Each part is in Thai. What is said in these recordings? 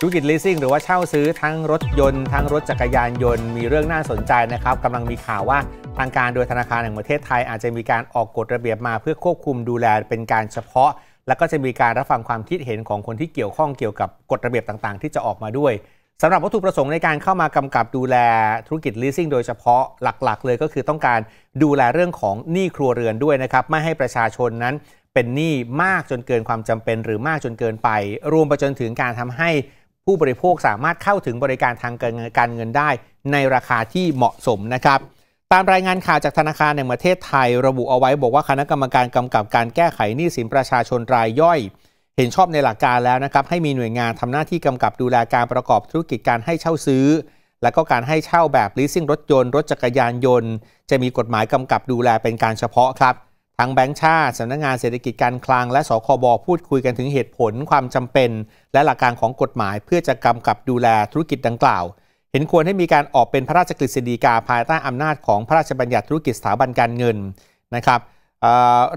ธุรกิจ leasing หรือว่าเช่าซื้อทั้งรถยนต์ ทั้งรถจักรยานยนต์ มีเรื่องน่าสนใจนะครับกำลังมีข่าวว่าทางการโดยธนาคารแห่งประเทศไทยอาจจะมีการออกกฎระเบียบมาเพื่อควบคุมดูแลเป็นการเฉพาะ แล้วก็จะมีการรับฟังความคิดเห็นของคนที่เกี่ยวข้องเกี่ยวกับ กฎระเบียบต่างๆ ที่จะออกมาด้วยสำหรับวัตถุประสงค์ในการเข้ามากำกับดูแลธุรกิจ leasing โดยเฉพาะหลักๆ เลยก็คือต้องการดูแลเรื่องของหนี้ครัวเรือนด้วยนะครับไม่ให้ประชาชนนั้นเป็นหนี้มากจนเกินความจำเป็นหรือมากจนเกินไป รวมไปจนถึงการทำให้ผู้บริโภคสามารถเข้าถึงบริการทางการเงินได้ ในราคาที่เหมาะสมนะครับ ตามรายงานข่าวจากธนาคารแห่งประเทศไทยระบุเอาไว้บอกว่าคณะกรรมการกำกับการแก้ไขหนี้สินประชาชนรายย่อย เห็นชอบในหลักการแล้วนะครับ ให้มีหน่วยงานทำหน้าที่กำกับดูแลการประกอบธุรกิจการให้เช่าซื้อ และก็การให้เช่าแบบลีสซิ่ง รถยนต์รถจักรยานยนต์จะมีกฎหมายกำกับดูแลเป็นการเฉพาะครับทั้งแบงค์ชาติสำนักงงานเศรษฐกิจการคลัง และสคบพูดคุยกันถึงเหตุผลความจำเป็น และหลักการของกฎหมาย เพื่อจะกำกับดูแลธุรกิจดังกล่าว เห็นควรให้มีการออกเป็นพระราชกฤษฎีกา ภายใต้อำนาจของพระราชบัญญัติธุรกิจสถาบันการเงินนะครับ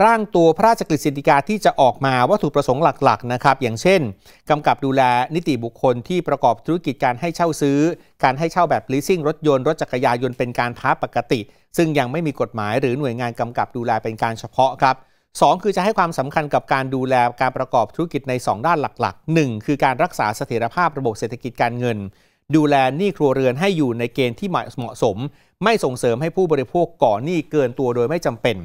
ร่างตัวพระราชกฤษฎีกาที่จะออกมาวัตถุประสงค์หลักๆนะครับอย่างเช่นกำกับดูแลนิติบุคคลที่ประกอบธุรกิจการให้เช่าซื้อ การให้เช่าแบบ leasing รถยนต์ รถจักรยานยนต์เป็นการท้าปกติ ซึ่งยังไม่มีกฎหมายหรือหน่วยงานกำกับดูแลเป็นการเฉพาะครับ 2 คือจะให้ความสำคัญกับการดูแลการประกอบธุรกิจใน 2 ด้านหลัก ๆ 1 คือการรักษาเสถียรภาพระบบเศรษฐกิจการเงิน ดูแลหนี้ครัวเรือนให้อยู่ในเกณฑ์ที่เหมาะสม ไม่ส่งเสริมให้ผู้บริโภคก่อหนี้เกินตัวโดยไม่จำเป็น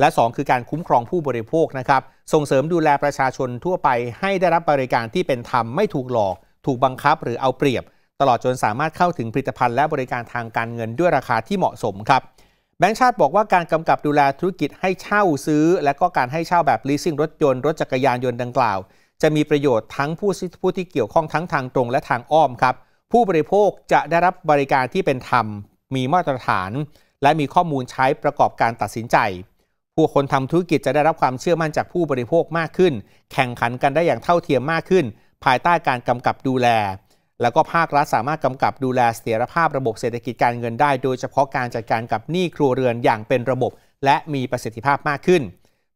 และ 2 คือการคุ้มครองผู้บริโภคนะครับ ส่งเสริมดูแลประชาชนทั่วไปให้ได้รับบริการที่เป็นธรรมไม่ถูกหลอก ถูกบังคับหรือเอาเปรียบ ตลอดจนสามารถเข้าถึงผลิตภัณฑ์และบริการทางการเงินด้วยราคาที่เหมาะสมครับแบงค์ชาติบอกว่าการกำกับดูแลธุรกิจให้เช่าซื้อ และก็การให้เช่าแบบ leasing รถยนต์รถจักรยานยนต์ดังกล่าว จะมีประโยชน์ทั้งผู้ผู้ที่เกี่ยวข้องทั้งทางตรงและทางอ้อมครับ ผู้บริโภคจะได้รับบริการที่เป็นธรรม มีมาตรฐาน และมีข้อมูลใช้ประกอบการตัดสินใจผู้คนทำธุรกิจจะได้รับความเชื่อมั่นจากผู้บริโภคมากขึ้น แข่งขันกันได้อย่างเท่าเทียมมากขึ้น ภายใต้การกำกับดูแล แล้วก็ภาครัฐสามารถกำกับดูแลเสถียรภาพระบบเศรษฐกิจการเงินได้ โดยเฉพาะการจัดการกับหนี้ครัวเรือนอย่างเป็นระบบ และมีประสิทธิภาพมากขึ้น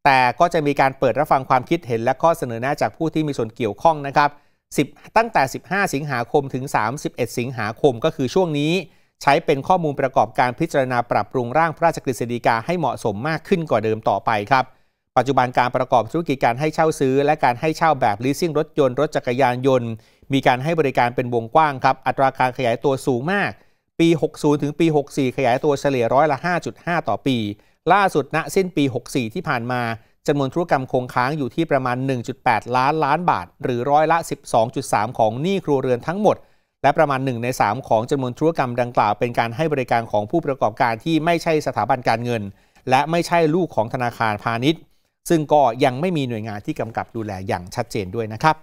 แต่ก็จะมีการเปิดรับฟังความคิดเห็น และข้อเสนอแนะจากผู้ที่มีส่วนเกี่ยวข้องนะครับ 10 ตั้งแต่ 15 สิงหาคมถึง 31 สิงหาคมก็คือช่วงนี้ใช้เป็นข้อมูลประกอบการพิจารณาปรับปรุงร่างพระราชกฤษฎีกาให้เหมาะสมมากขึ้นกว่าเดิมต่อไปครับ ปัจจุบันการประกอบธุรกิจการให้เช่าซื้อ และการให้เช่าแบบลีสิ่งรถยนต์ รถจักรยานยนต์ มีการให้บริการเป็นวงกว้างครับ อัตราการขยายตัวสูงมาก ปี 60 ถึงปี 64 ขยายตัวเฉลี่ยร้อยละ 5.5 ต่อปี ล่าสุดณสิ้นปี 64 ที่ผ่านมาจำนวนธุรกรรมคงค้างอยู่ที่ประมาณ 1.8 ล้านล้านบาท หรือร้อยละ 12.3 ของหนี้ครัวเรือนทั้งหมดและประมาณ 1 ใน 3 ของจำนวนธุรกรรมดังกล่าวเป็นการให้บริการของผู้ประกอบการที่ไม่ใช่สถาบันการเงิน และไม่ใช่ลูกของธนาคารพาณิชย์ ซึ่งก็ยังไม่มีหน่วยงานที่กำกับดูแลอย่างชัดเจนด้วยนะครับ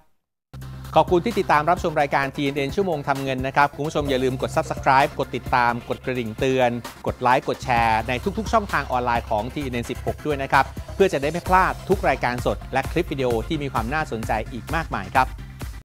ขอบคุณที่ติดตามรับชมรายการ TNN ชั่วโมงทำเงินนะครับ คุณผู้ชมอย่าลืมกด subscribe กดติดตาม กดกระดิ่งเตือน กดไลค์กดแชร์ในทุกๆ ช่องทางออนไลน์ของ TNN 16ด้วยนะครับเพื่อจะได้ไม่พลาดทุกรายการสด และคลิปวิดีโอที่มีความน่าสนใจอีกมากมายครับ